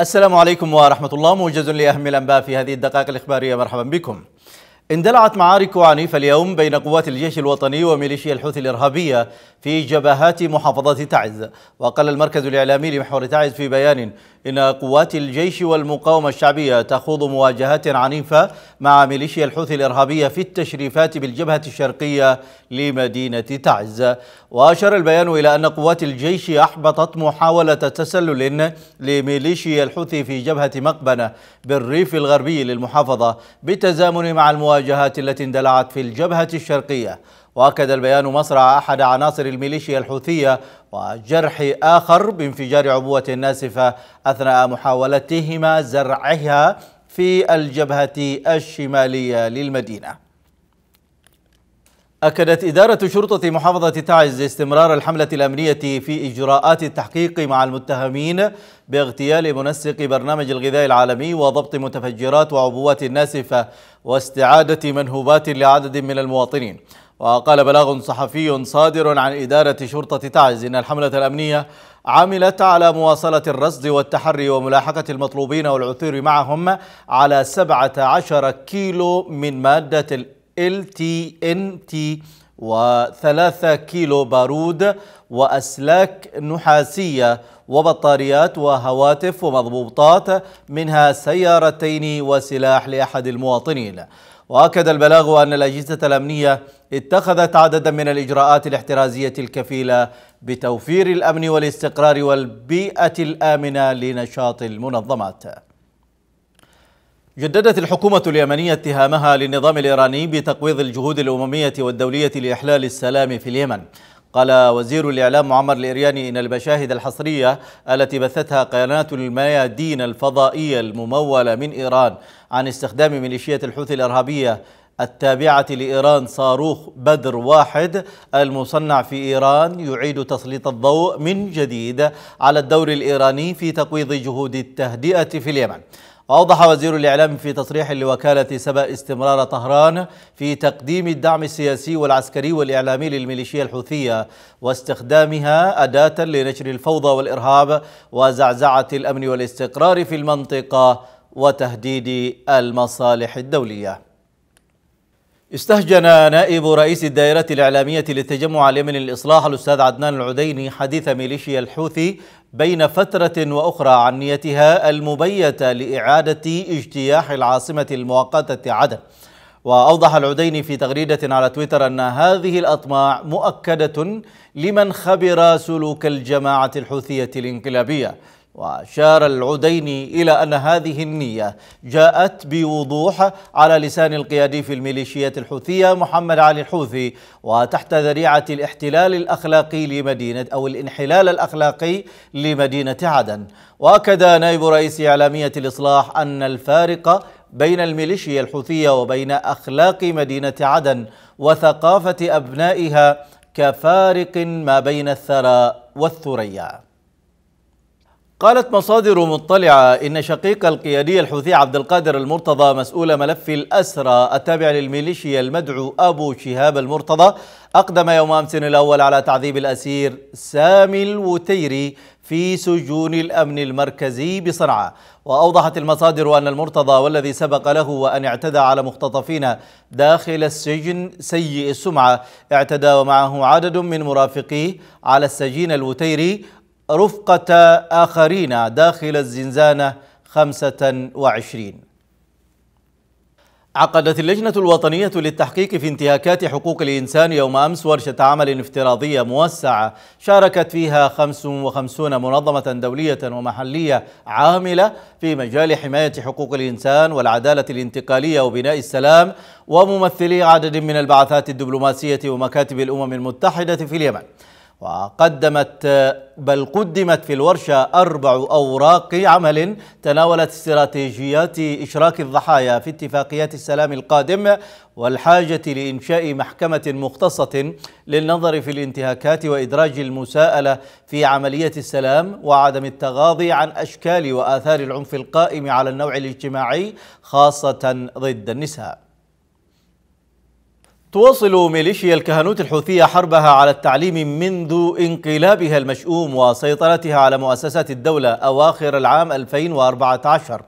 السلام عليكم ورحمة الله موجز لأهم الأنباء في هذه الدقائق الإخبارية مرحبا بكم اندلعت معارك عنيفة اليوم بين قوات الجيش الوطني وميليشيا الحوثي الإرهابية في جبهات محافظة تعز وقال المركز الإعلامي لمحور تعز في بيان إن قوات الجيش والمقاومة الشعبية تخوض مواجهات عنيفة مع ميليشيا الحوثي الإرهابية في التشريفات بالجبهة الشرقية لمدينة تعز وأشار البيان إلى أن قوات الجيش أحبطت محاولة تسلل لميليشيا الحوثي في جبهة مقبنة بالريف الغربي للمحافظة بالتزامن مع المواجهات التي اندلعت في الجبهة الشرقية وأكد البيان مصرع أحد عناصر الميليشيا الحوثية وجرح آخر بانفجار عبوة ناسفة أثناء محاولتهما زرعها في الجبهة الشمالية للمدينة أكدت إدارة شرطة محافظة تعز استمرار الحملة الأمنية في إجراءات التحقيق مع المتهمين باغتيال منسق برنامج الغذاء العالمي وضبط متفجرات وعبوات ناسفة واستعادة منهوبات لعدد من المواطنين وقال بلاغ صحفي صادر عن إدارة شرطة تعز إن الحملة الأمنية عملت على مواصلة الرصد والتحري وملاحقة المطلوبين والعثور معهم على 17 كيلو من مادة ال LTNT وثلاثة كيلو بارود وأسلاك نحاسية وبطاريات وهواتف ومضبوطات منها سيارتين وسلاح لأحد المواطنين وأكد البلاغ أن الأجهزة الأمنية اتخذت عددا من الإجراءات الاحترازية الكفيلة بتوفير الأمن والاستقرار والبيئة الآمنة لنشاط المنظمات جددت الحكومة اليمنية اتهامها للنظام الإيراني بتقويض الجهود الأممية والدولية لإحلال السلام في اليمن قال وزير الإعلام معمر الإرياني إن المشاهد الحصرية التي بثتها قناة الميادين الفضائية الممولة من إيران عن استخدام ميليشيات الحوثي الإرهابية التابعة لإيران صاروخ بدر واحد المصنع في إيران يعيد تسليط الضوء من جديد على الدور الإيراني في تقويض جهود التهدئة في اليمن وأوضح وزير الإعلام في تصريح لوكالة سبأ استمرار طهران في تقديم الدعم السياسي والعسكري والإعلامي للميليشيا الحوثية واستخدامها أداة لنشر الفوضى والإرهاب وزعزعة الأمن والاستقرار في المنطقة وتهديد المصالح الدولية استهجن نائب رئيس الدائرة الإعلامية للتجمع اليمني الإصلاح الأستاذ عدنان العديني حديث ميليشيا الحوثي بين فترة وأخرى عن نيتها المبيتة لإعادة اجتياح العاصمة المؤقتة عدن وأوضح العديني في تغريدة على تويتر أن هذه الأطماع مؤكدة لمن خبر سلوك الجماعة الحوثية الانقلابية وأشار العديني إلى أن هذه النية جاءت بوضوح على لسان القيادي في الميليشيات الحوثية محمد علي الحوثي وتحت ذريعة الاحتلال الأخلاقي لمدينة أو الانحلال الأخلاقي لمدينة عدن وأكد نائب رئيس إعلامية الإصلاح أن الفارق بين الميليشيا الحوثية وبين أخلاق مدينة عدن وثقافة أبنائها كفارق ما بين الثرى والثريا قالت مصادر مطلعة إن شقيق القيادي الحوثي عبد القادر المرتضى مسؤول ملف الأسرى التابع للميليشيا المدعو أبو شهاب المرتضى أقدم يوم أمس الأول على تعذيب الأسير سامي الوتيري في سجون الأمن المركزي بصنعاء وأوضحت المصادر أن المرتضى والذي سبق له وأن اعتدى على مختطفين داخل السجن سيء السمعة اعتدى ومعه عدد من مرافقيه على السجين الوتيري رفقة آخرين داخل الزنزانة 25 عقدت اللجنة الوطنية للتحقيق في انتهاكات حقوق الإنسان يوم أمس ورشة عمل افتراضية موسعة شاركت فيها 55 منظمة دولية ومحلية عاملة في مجال حماية حقوق الإنسان والعدالة الانتقالية وبناء السلام وممثلي عدد من البعثات الدبلوماسية ومكاتب الأمم المتحدة في اليمن وقدمت بل قدمت في الورشة أربع أوراق عمل تناولت استراتيجيات إشراك الضحايا في اتفاقيات السلام القادم والحاجة لإنشاء محكمة مختصة للنظر في الانتهاكات وإدراج المساءلة في عملية السلام وعدم التغاضي عن أشكال وآثار العنف القائم على النوع الاجتماعي خاصة ضد النساء تواصل ميليشيا الكهنوت الحوثية حربها على التعليم منذ انقلابها المشؤوم وسيطرتها على مؤسسات الدولة أواخر العام 2014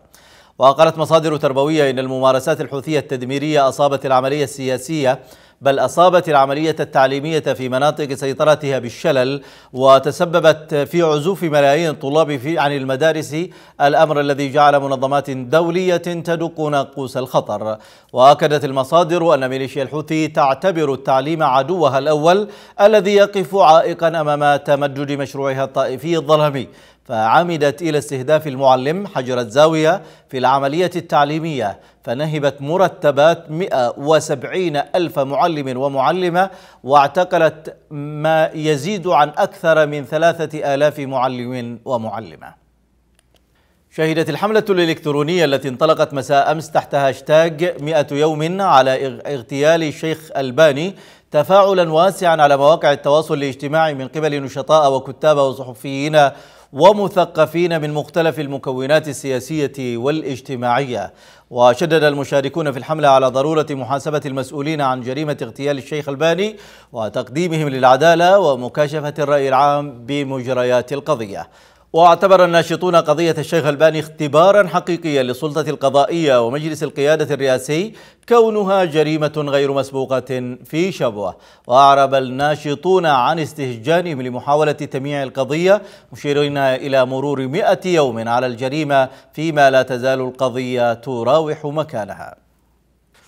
وقالت مصادر تربوية إن الممارسات الحوثية التدميرية أصابت العملية السياسية بل أصابت العملية التعليمية في مناطق سيطرتها بالشلل وتسببت في عزوف ملايين الطلاب في عن المدارس الأمر الذي جعل منظمات دولية تدق ناقوس الخطر وأكدت المصادر أن ميليشيا الحوثي تعتبر التعليم عدوها الأول الذي يقف عائقا أمام تمدد مشروعها الطائفي الظلمي فعمدت إلى استهداف المعلم حجر الزاوية في العملية التعليمية فنهبت مرتبات 170 ألف معلم ومعلمة واعتقلت ما يزيد عن أكثر من 3000 معلم ومعلمة شهدت الحملة الإلكترونية التي انطلقت مساء أمس تحت هاشتاج 100 يوم على اغتيال الشيخ الباني تفاعلا واسعا على مواقع التواصل الاجتماعي من قبل نشطاء وكتاب وصحفيين ومثقفين من مختلف المكونات السياسية والاجتماعية وشدد المشاركون في الحملة على ضرورة محاسبة المسؤولين عن جريمة اغتيال الشيخ الباني وتقديمهم للعدالة ومكاشفة الرأي العام بمجريات القضية واعتبر الناشطون قضية الشيخ الباني اختبارا حقيقيا للسلطة القضائية ومجلس القيادة الرئاسي كونها جريمة غير مسبوقة في شبوة وأعرب الناشطون عن استهجانهم لمحاولة تمييع القضية مشيرين إلى مرور مئة يوم على الجريمة فيما لا تزال القضية تراوح مكانها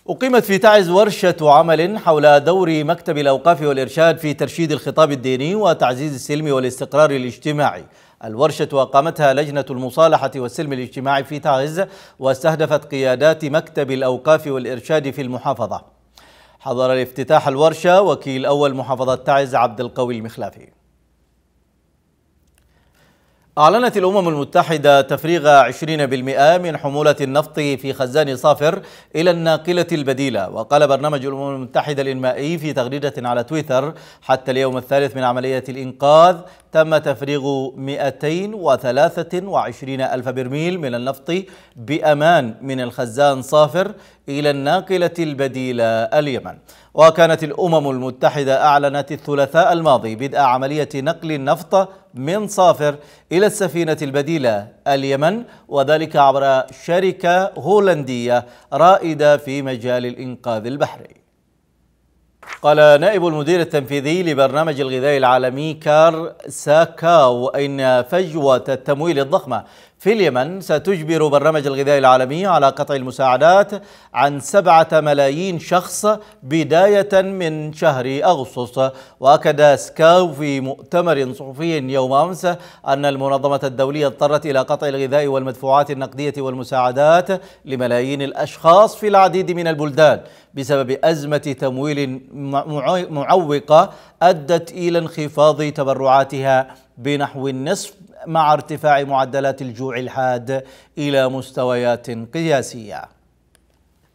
أقيمت في تعز ورشة عمل حول دور مكتب الأوقاف والإرشاد في ترشيد الخطاب الديني وتعزيز السلم والاستقرار الاجتماعي الورشة أقامتها لجنة المصالحة والسلم الاجتماعي في تعز واستهدفت قيادات مكتب الأوقاف والإرشاد في المحافظة حضر الافتتاح الورشة وكيل أول محافظة تعز عبد القوي المخلافي أعلنت الأمم المتحدة تفريغ 20% من حمولة النفط في خزان صافر إلى الناقلة البديلة وقال برنامج الأمم المتحدة الإنمائي في تغريدة على تويتر حتى اليوم الثالث من عملية الإنقاذ تم تفريغ 223 ألف برميل من النفط بأمان من الخزان صافر إلى الناقلة البديلة اليمن وكانت الأمم المتحدة أعلنت الثلاثاء الماضي بدء عملية نقل النفط من صافر إلى السفينة البديلة اليمن وذلك عبر شركة هولندية رائدة في مجال الإنقاذ البحري قال نائب المدير التنفيذي لبرنامج الغذاء العالمي كار ساكاو أن فجوة التمويل الضخمة في اليمن ستجبر برنامج الغذاء العالمي على قطع المساعدات عن سبعة ملايين شخص بداية من شهر أغسطس وأكد سكاو في مؤتمر صحفي يوم أمس أن المنظمة الدولية اضطرت إلى قطع الغذاء والمدفوعات النقدية والمساعدات لملايين الأشخاص في العديد من البلدان بسبب أزمة تمويل معوقة أدت إلى انخفاض تبرعاتها بنحو النصف مع ارتفاع معدلات الجوع الحاد إلى مستويات قياسية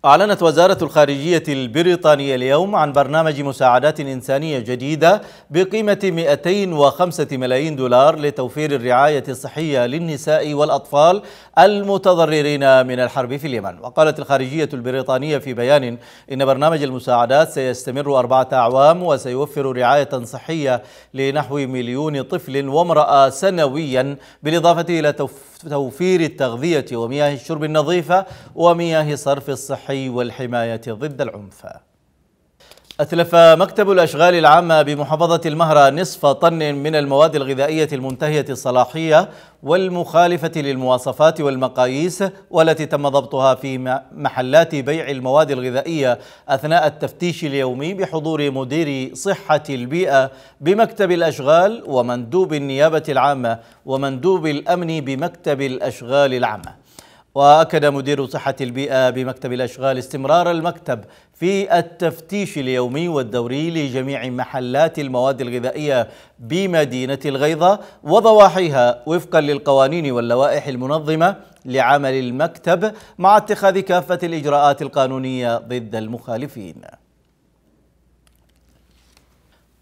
أعلنت وزارة الخارجية البريطانية اليوم عن برنامج مساعدات إنسانية جديدة بقيمة 205 ملايين دولار لتوفير الرعاية الصحية للنساء والأطفال المتضررين من الحرب في اليمن وقالت الخارجية البريطانية في بيان إن برنامج المساعدات سيستمر أربعة أعوام وسيوفر رعاية صحية لنحو مليون طفل وامرأة سنويا بالإضافة إلى توفير التغذية ومياه الشرب النظيفة ومياه صرف الصحي الصحي والحماية ضد العنف أتلف مكتب الأشغال العامة بمحافظة المهرة نصف طن من المواد الغذائية المنتهية الصلاحية والمخالفة للمواصفات والمقاييس والتي تم ضبطها في محلات بيع المواد الغذائية أثناء التفتيش اليومي بحضور مدير صحة البيئة بمكتب الأشغال ومندوب النيابة العامة ومندوب الأمن بمكتب الأشغال العامة وأكد مدير صحة البيئة بمكتب الأشغال استمرار المكتب في التفتيش اليومي والدوري لجميع محلات المواد الغذائية بمدينة الغيضة وضواحيها وفقا للقوانين واللوائح المنظمة لعمل المكتب مع اتخاذ كافة الإجراءات القانونية ضد المخالفين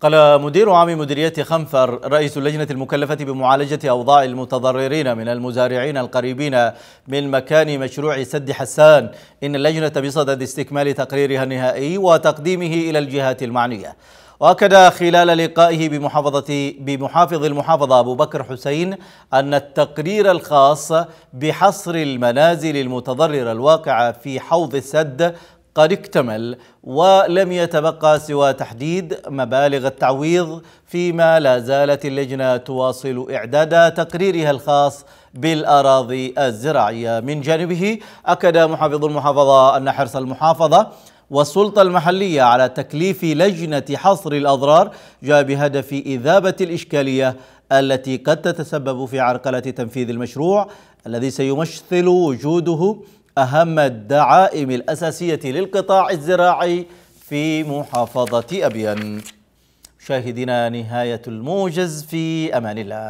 قال مدير عام مديرية خنفر رئيس اللجنة المكلفة بمعالجة أوضاع المتضررين من المزارعين القريبين من مكان مشروع سد حسان إن اللجنة بصدد استكمال تقريرها النهائي وتقديمه إلى الجهات المعنية وأكد خلال لقائه بمحافظة بمحافظ المحافظة أبو بكر حسين أن التقرير الخاص بحصر المنازل المتضررة الواقعة في حوض السد قد اكتمل ولم يتبقى سوى تحديد مبالغ التعويض فيما لا زالت اللجنة تواصل إعداد تقريرها الخاص بالأراضي الزراعية من جانبه أكد محافظ المحافظة أن حرص المحافظة والسلطة المحلية على تكليف لجنة حصر الأضرار جاء بهدف إذابة الإشكالية التي قد تتسبب في عرقلة تنفيذ المشروع الذي سيمثل وجوده أهم الدعائم الأساسية للقطاع الزراعي في محافظة أبيان مشاهدينا نهاية الموجز في أمان الله